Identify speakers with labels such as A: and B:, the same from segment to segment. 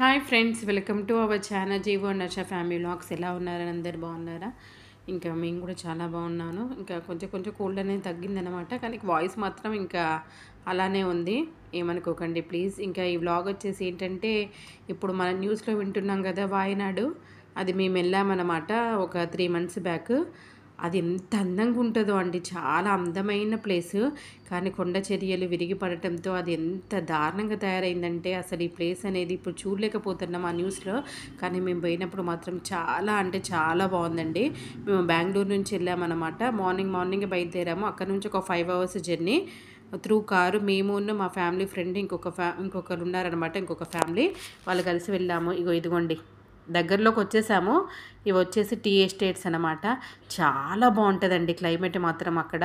A: hi friends welcome to our channel జీవో నష family vlogs ఎలా ఉన్నారని అందరు బాగున్నారా ఇంకా మేము కూడా చాలా బాగున్నాను ఇంకా కొంచెం కొంచెం కోల్డ్ అనేది తగ్గిందనమాట కానీ వాయిస్ మాత్రం ఇంకా అలానే ఉంది ఏమనుకోకండి ప్లీజ్ ఇంకా ఈ వ్లాగ్ వచ్చేసి ఏంటంటే ఇప్పుడు మనం న్యూస్లో వింటున్నాం కదా వాయినాడు అది మేము వెళ్ళామన్నమాట ఒక త్రీ మంత్స్ బ్యాక్ అది ఎంత అందంగా ఉంటుందో అండి చాలా అందమైన ప్లేస్ కానీ కొండ చర్యలు విరిగి పడటంతో అది ఎంత దారుణంగా తయారైందంటే అసలు ఈ ప్లేస్ అనేది ఇప్పుడు చూడలేకపోతున్నాం ఆ న్యూస్లో కానీ మేము పోయినప్పుడు మాత్రం చాలా అంటే చాలా బాగుందండి మేము బెంగళూరు నుంచి వెళ్ళామన్నమాట మార్నింగ్ మార్నింగ్ బయలుదేరాము అక్కడ నుంచి ఒక five hours journey through car మేము మా ఫ్యామిలీ ఫ్రెండ్ ఇంకొక ఫ్యా ఇంకొకరు ఉన్నారనమాట ఇంకొక ఫ్యామిలీ వాళ్ళు కలిసి వెళ్ళాము ఇగో ఇదిగోండి దగ్గరలోకి వచ్చేసాము ఇవి వచ్చేసి టీ ఎస్టేట్స్ అనమాట చాలా బాగుంటుందండి క్లైమేట్ మాత్రం అక్కడ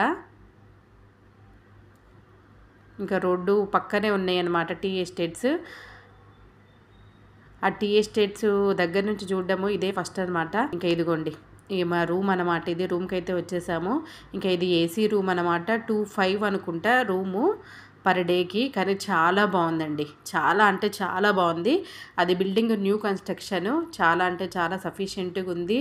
A: ఇంకా రోడ్డు పక్కనే ఉన్నాయి అన్నమాట టీ ఎస్టేట్స్ ఆ టీ ఎస్టేట్స్ దగ్గర నుంచి చూడడము ఇదే ఫస్ట్ అనమాట ఇంకా ఇదిగోండి మా రూమ్ అనమాట ఇది రూమ్కి అయితే వచ్చేసాము ఇంకా ఇది ఏసీ రూమ్ అనమాట టూ ఫైవ్ అనుకుంటా రూము పర్ డేకి కానీ చాలా బాగుందండి చాలా అంటే చాలా బాగుంది అది బిల్డింగ్ న్యూ కన్స్ట్రక్షన్ చాలా అంటే చాలా సఫిషియెంట్గా ఉంది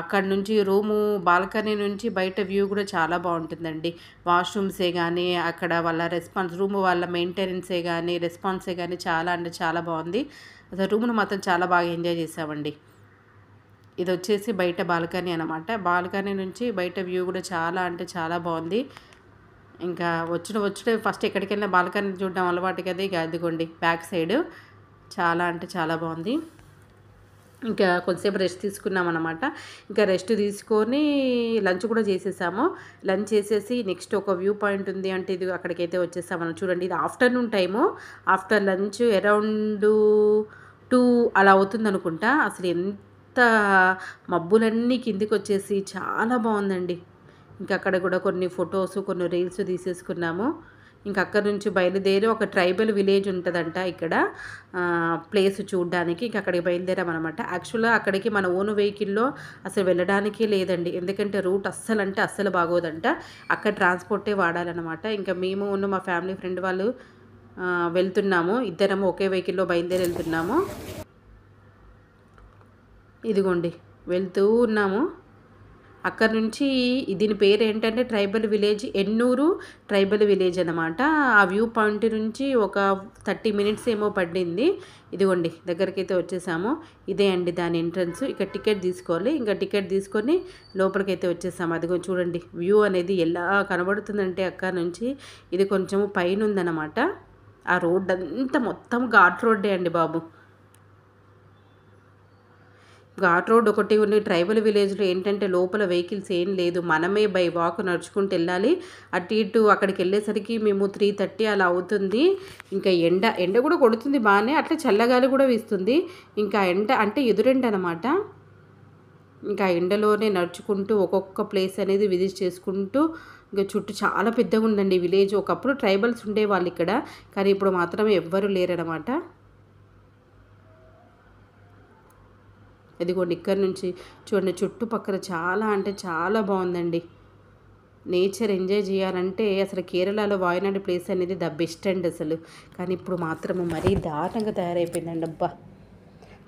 A: అక్కడ నుంచి రూము బాల్కనీ నుంచి బయట వ్యూ కూడా చాలా బాగుంటుందండి వాష్రూమ్సే కానీ అక్కడ వాళ్ళ రెస్పాన్స్ రూమ్ వాళ్ళ మెయింటెనెన్సే కానీ రెస్పాన్సే కానీ చాలా అంటే చాలా బాగుంది అసలు రూమ్ను మాత్రం చాలా బాగా ఎంజాయ్ చేసామండి ఇది వచ్చేసి బయట బాల్కనీ అనమాట బాల్కనీ నుంచి బయట వ్యూ కూడా చాలా అంటే చాలా బాగుంది ఇంకా వచ్చుడు వచ్చిన ఫస్ట్ ఎక్కడికి వెళ్ళిన బాల్కనీ చూడడం అలవాటు కదా ఇక అదిగోండి బ్యాక్ సైడ్ చాలా అంటే చాలా బాగుంది ఇంకా కొద్దిసేపు రెస్ట్ తీసుకున్నాం అనమాట ఇంకా రెస్ట్ తీసుకొని లంచ్ కూడా చేసేసాము లంచ్ చేసేసి నెక్స్ట్ ఒక వ్యూ పాయింట్ ఉంది అంటే ఇది అక్కడికైతే వచ్చేసామని చూడండి ఇది afternoon time after lunch around two అలా అవుతుంది అనుకుంటా అసలు ఎంత మబ్బులన్నీ కిందికి వచ్చేసి చాలా బాగుందండి ఇంకా అక్కడ కూడా కొన్ని ఫొటోస్ కొన్ని రీల్స్ తీసేసుకున్నాము ఇంక అక్కడ నుంచి బయలుదేరి ఒక ట్రైబల్ విలేజ్ ఉంటుందంట ఇక్కడ ప్లేస్ చూడడానికి ఇంకా అక్కడికి బయలుదేరామన్నమాట యాక్చువల్గా అక్కడికి మన ఓన్ వెహికల్లో అసలు వెళ్ళడానికి లేదండి ఎందుకంటే రూట్ అస్సలు అంటే అస్సలు బాగోదంట అక్కడ ట్రాన్స్పోర్టే వాడాలన్నమాట ఇంకా మేము ఉన్న మా ఫ్యామిలీ ఫ్రెండ్ వాళ్ళు వెళ్తున్నాము ఇద్దరము ఒకే వెహికల్లో బయలుదేరి వెళ్తున్నాము ఇదిగోండి వెళ్తూ ఉన్నాము అక్కడ నుంచి దీని పేరు ఏంటంటే tribal village Ennuru tribal village అనమాట ఆ వ్యూ పాయింట్ నుంచి ఒక థర్టీ మినిట్స్ ఏమో పడింది ఇదిగోండి అయితే వచ్చేసాము ఇదే అండి దాని ఎంట్రన్స్ ఇక టికెట్ తీసుకోవాలి ఇంకా టికెట్ తీసుకొని లోపలికి అయితే వచ్చేసాము అదిగో చూడండి వ్యూ అనేది ఎలా కనబడుతుందంటే అక్కడ నుంచి ఇది కొంచెం పైన ఉందన్నమాట ఆ రోడ్ అంతా మొత్తం ఘాట్ రోడ్డే అండి బాబు ఘాట్ రోడ్ ఒకటి ఉన్నాయి ట్రైబల్ విలేజ్లో ఏంటంటే లోపల వెహికల్స్ ఏం లేదు మనమే బై వాక్ నడుచుకుంటూ వెళ్ళాలి అటు ఇటు అక్కడికి వెళ్ళేసరికి మేము త్రీ థర్టీ అలా అవుతుంది ఇంకా ఎండ ఎండ కూడా కొడుతుంది బాగానే అట్లా చల్లగాలి కూడా వీస్తుంది ఇంకా ఎండ అంటే ఎదురెండ అనమాట ఇంకా ఎండలోనే నడుచుకుంటూ ఒక్కొక్క ప్లేస్ అనేది విజిట్ చేసుకుంటూ ఇంకా చుట్టూ చాలా పెద్దగా ఉందండి విలేజ్ ఒకప్పుడు ట్రైబల్స్ ఉండేవాళ్ళు ఇక్కడ కానీ ఇప్పుడు మాత్రం ఎవ్వరూ లేరనమాట ఇదిగోండి ఇక్కడ నుంచి చూడండి చుట్టుపక్కల చాలా అంటే చాలా బాగుందండి నేచర్ ఎంజాయ్ చేయాలంటే అసలు కేరళలో వాయనాడు ప్లేస్ అనేది ద బెస్ట్ అండి అసలు కానీ ఇప్పుడు మాత్రము మరీ దారుణంగా తయారైపోయిందండి అబ్బా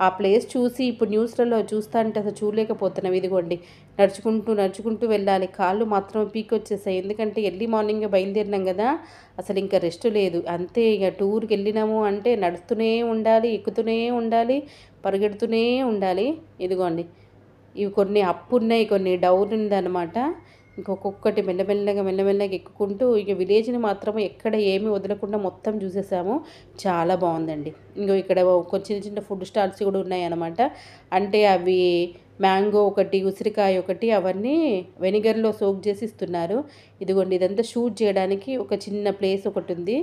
A: ఆ ప్లేస్ చూసి ఇప్పుడు న్యూస్లలో చూస్తా అంటే అసలు చూడలేకపోతున్నాం ఇదిగోండి నడుచుకుంటూ నడుచుకుంటూ వెళ్ళాలి కాళ్ళు మాత్రం పీక్ వచ్చేసాయి ఎందుకంటే ఎర్లీ మార్నింగ్ బయలుదేరినాం కదా అసలు ఇంకా రెస్ట్ లేదు అంతే ఇక టూర్కి వెళ్ళినాము అంటే నడుస్తూనే ఉండాలి ఎక్కుతూనే ఉండాలి పరిగెడుతూనే ఉండాలి ఇదిగోండి ఇవి కొన్ని అప్పు ఉన్నాయి కొన్ని డౌన్ ఉందన్నమాట ఇంకొకొక్కటి మెల్లమెల్లగా మెల్లమెల్లగా ఎక్కుకుంటూ ఇక విలేజ్ని మాత్రం ఎక్కడ ఏమి వదలకుండా మొత్తం చూసేసాము చాలా బాగుందండి ఇంకో ఇక్కడ కొన్ని చిన్న చిన్న ఫుడ్ స్టాల్స్ కూడా ఉన్నాయన్నమాట అంటే అవి మ్యాంగో ఒకటి ఉసిరికాయ ఒకటి అవన్నీ వెనిగర్లో సోక్ చేసి ఇస్తున్నారు ఇదిగోండి ఇదంతా షూట్ చేయడానికి ఒక చిన్న ప్లేస్ ఒకటి ఉంది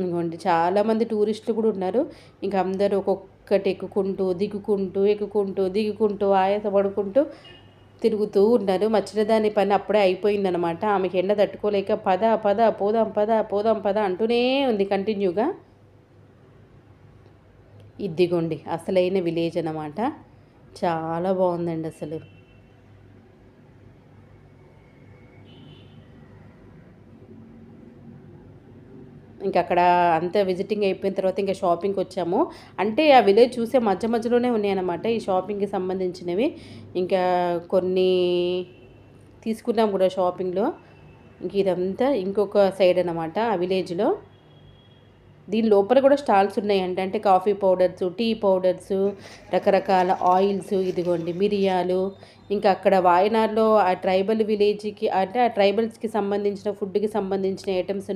A: ఇదిగోండి చాలామంది టూరిస్టులు కూడా ఉన్నారు ఇంకా అందరూ ఒక్కొక్క ఒక్కటి ఎక్కుకుంటూ దిగుకుంటూ ఎక్కుకుంటూ దిగుకుంటూ ఆయాసపడుకుంటూ తిరుగుతూ ఉన్నారు మచ్చినదాని పని అప్పుడే అయిపోయిందనమాట ఆమెకి ఎండ తట్టుకోలేక పద పద పోదాం పద పోదాం పద అంటూనే ఉంది కంటిన్యూగా ఇద్దిగోండి అసలైన విలేజ్ అనమాట చాలా బాగుందండి అసలు ఇంకా అక్కడ అంతా విజిటింగ్ అయిపోయిన తర్వాత ఇంకా షాపింగ్కి వచ్చాము అంటే ఆ విలేజ్ చూసే మధ్య మధ్యలోనే ఉన్నాయన్నమాట ఈ షాపింగ్కి సంబంధించినవి ఇంకా కొన్ని తీసుకున్నాం కూడా షాపింగ్లో ఇంక ఇదంతా ఇంకొక సైడ్ అనమాట ఆ విలేజ్లో దీని లోపల కూడా స్టాల్స్ ఉన్నాయండి అంటే కాఫీ పౌడర్స్ టీ పౌడర్స్ రకరకాల ఆయిల్స్ ఇదిగోండి మిరియాలు ఇంకా అక్కడ వాయనాడులో ఆ ట్రైబల్ విలేజ్కి అంటే ఆ ట్రైబల్స్కి సంబంధించిన ఫుడ్కి సంబంధించిన ఐటమ్స్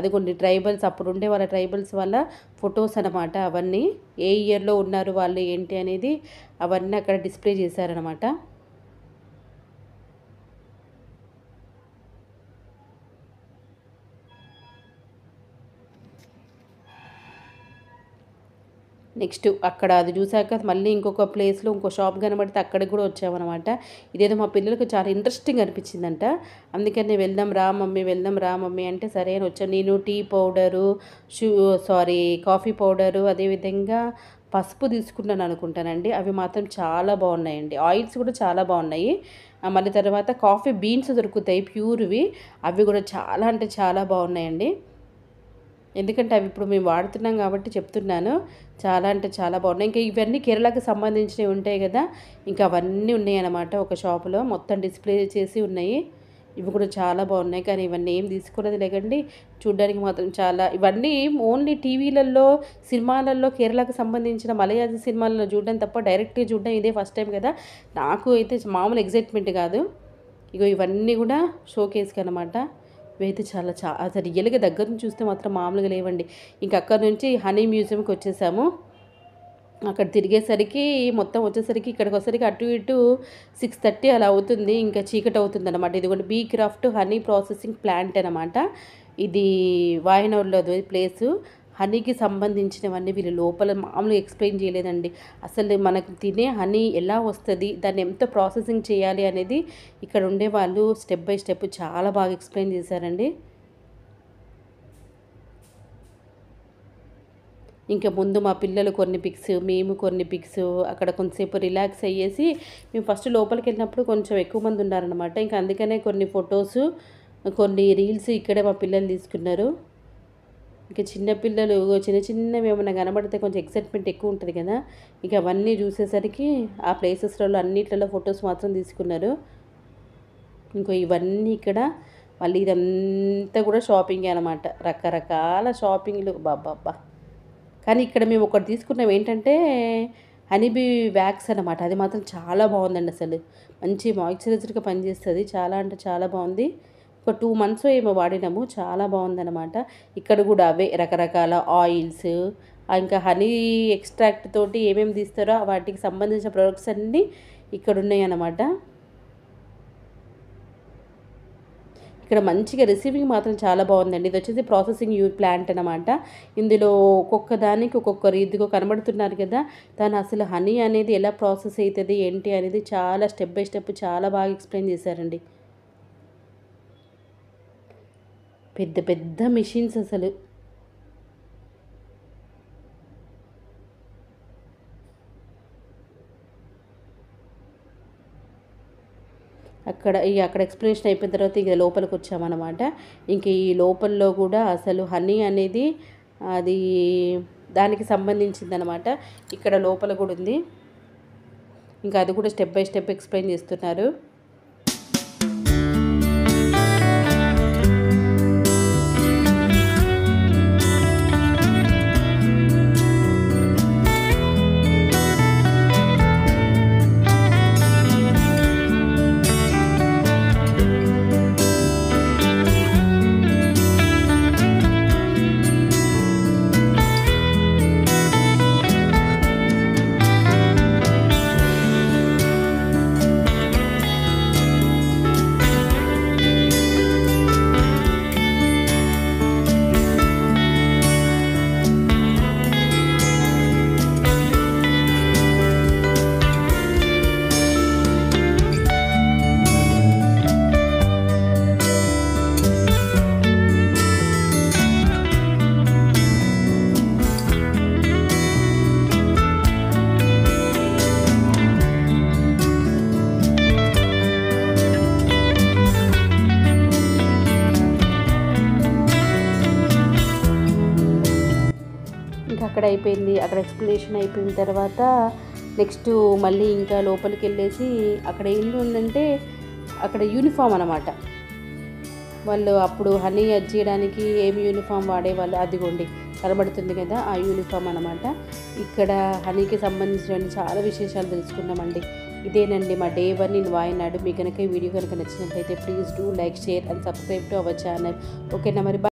A: అదిగోండి ట్రైబల్స్ అప్పుడు ఉండే వాళ్ళ ట్రైబల్స్ వల్ల ఫొటోస్ అనమాట అవన్నీ ఏ ఇయర్లో ఉన్నారు వాళ్ళు ఏంటి అనేది అవన్నీ అక్కడ డిస్ప్లే చేశారనమాట నెక్స్ట్ అక్కడ అది చూసాక మళ్ళీ ఇంకొక ప్లేస్లో ఇంకో షాప్ కనబడితే అక్కడికి కూడా వచ్చామన్నమాట ఇదేదో మా పిల్లలకు చాలా ఇంట్రెస్టింగ్ అనిపించిందంట అందుకని వెళ్దాం రా మమ్మీ వెళ్దాం రా మమ్మీ అంటే సరే అని వచ్చాను నేను టీ పౌడరు షూ సారీ కాఫీ పౌడరు అదేవిధంగా పసుపు తీసుకుంటాను అనుకుంటానండి అవి మాత్రం చాలా బాగున్నాయండి ఆయిల్స్ కూడా చాలా బాగున్నాయి మళ్ళీ తర్వాత కాఫీ బీన్స్ దొరుకుతాయి ప్యూర్వి అవి కూడా చాలా అంటే చాలా బాగున్నాయండి ఎందుకంటే అవి ఇప్పుడు మేము వాడుతున్నాం కాబట్టి చెప్తున్నాను చాలా అంటే చాలా బాగున్నాయి ఇంకా ఇవన్నీ కేరళకు సంబంధించినవి ఉంటాయి కదా ఇంకా అవన్నీ ఉన్నాయి ఒక షాపులో మొత్తం డిస్ప్లే చేసి ఉన్నాయి ఇవి కూడా చాలా బాగున్నాయి కానీ ఇవన్నీ ఏం తీసుకున్నది లేకండి చూడ్డానికి మాత్రం చాలా ఇవన్నీ ఓన్లీ టీవీలలో సినిమాలలో కేరళకు సంబంధించిన మలయాళ సినిమాలలో చూడడం తప్ప డైరెక్ట్గా చూడడం ఇదే ఫస్ట్ టైం కదా నాకు అయితే మామూలు ఎగ్జైట్మెంట్ కాదు ఇగో ఇవన్నీ కూడా షోకేస్కి అనమాట ఇవైతే చాలా చా అసలు రియల్గా దగ్గర నుంచి చూస్తే మాత్రం మామూలుగా లేవండి ఇంక అక్కడ నుంచి హనీ మ్యూజియంకి వచ్చేసాము అక్కడ తిరిగేసరికి మొత్తం వచ్చేసరికి ఇక్కడికి వచ్చేసరికి అటు ఇటు సిక్స్ థర్టీ అలా అవుతుంది ఇంకా చీకటి అవుతుంది అనమాట ఇదిగోండి bee craft honey processing plant అనమాట ఇది వాయనూరులో ప్లేసు హనీకి సంబంధించినవన్నీ వీళ్ళు లోపల మామూలు ఎక్స్ప్లెయిన్ చేయలేదండి అసలు మనకు తినే హనీ ఎలా వస్తుంది దాన్ని ఎంత ప్రాసెసింగ్ చేయాలి అనేది ఇక్కడ ఉండే వాళ్ళు స్టెప్ బై స్టెప్ చాలా బాగా ఎక్స్ప్లెయిన్ చేశారండి ఇంకా ముందు మా పిల్లలు కొన్ని పిక్స్ మేము కొన్ని పిక్స్ అక్కడ కొంతసేపు రిలాక్స్ అయ్యేసి మేము ఫస్ట్ లోపలికి వెళ్ళినప్పుడు కొంచెం ఎక్కువ మంది ఉన్నారనమాట ఇంకా అందుకనే కొన్ని ఫొటోస్ కొన్ని రీల్స్ ఇక్కడే మా పిల్లలు తీసుకున్నారు ఇంకా చిన్నపిల్లలు చిన్న చిన్నవి ఏమైనా కనబడితే కొంచెం ఎక్సైట్మెంట్ ఎక్కువ ఉంటుంది కదా ఇక అవన్నీ చూసేసరికి ఆ ప్లేసెస్లలో అన్నిట్లలో ఫొటోస్ మాత్రం తీసుకున్నారు ఇంకో ఇవన్నీ ఇక్కడ మళ్ళీ ఇదంతా కూడా షాపింగ్ అనమాట రకరకాల షాపింగ్లు బాబాబ్బా కానీ ఇక్కడ మేము ఒకటి తీసుకున్నాం ఏంటంటే హనీబీ వ్యాక్స్ అనమాట అది మాత్రం చాలా బాగుందండి అసలు మంచి మాయిశ్చరైజర్గా పనిచేస్తుంది చాలా అంటే చాలా బాగుంది ఒక టూ మంత్స్ ఏమో వాడినాము చాలా బాగుందనమాట ఇక్కడ కూడా అవే రకరకాల ఆయిల్స్ ఇంకా హనీ ఎక్స్ట్రాక్ట్ తోటి ఏమేమి తీస్తారో వాటికి సంబంధించిన ప్రొడక్ట్స్ అన్నీ ఇక్కడ ఉన్నాయి అన్నమాట ఇక్కడ మంచిగా రిసీవింగ్ మాత్రం చాలా బాగుందండి ఇది వచ్చేసి ప్రాసెసింగ్ యూ ప్లాంట్ అనమాట ఇందులో ఒక్కొక్క దానికి ఒక్కొక్క రీతిగా కనబడుతున్నారు కదా దాని అసలు హనీ అనేది ఎలా ప్రాసెస్ అవుతుంది ఏంటి అనేది చాలా స్టెప్ బై స్టెప్ చాలా బాగా ఎక్స్ప్లెయిన్ చేశారండి పెద్ద పెద్ద మిషన్స్ అసలు అక్కడ ఈ అక్కడ ఎక్స్ప్లెనేషన్ అయిపోయిన తర్వాత ఇక లోపలికి వచ్చామన్నమాట ఇంక ఈ లోపల్లో కూడా అసలు హనీ అనేది అది దానికి సంబంధించిందనమాట ఇక్కడ లోపల కూడా ఉంది ఇంకా అది కూడా స్టెప్ బై స్టెప్ ఎక్స్ప్లెయిన్ చేస్తున్నారు అయిపోయింది అక్కడ ఎక్స్ప్లెనేషన్ అయిపోయిన తర్వాత నెక్స్ట్ మళ్ళీ ఇంకా లోపలికి వెళ్ళేసి అక్కడ ఏంటి ఉందంటే అక్కడ యూనిఫామ్ అనమాట వాళ్ళు అప్పుడు హనీ అది చేయడానికి ఏమి యూనిఫామ్ వాడేవాళ్ళు అదిగోండి కనబడుతుంది కదా ఆ యూనిఫామ్ అనమాట ఇక్కడ హనీకి సంబంధించిన చాలా విశేషాలు తెలుసుకున్నామండి ఇదేనండి మా డే వన్ ఇన్ వాయినాడు మీ కనుక ఈ వీడియో కనుక నచ్చినట్లయితే please do like share and subscribe to our channel ఓకేనా మరి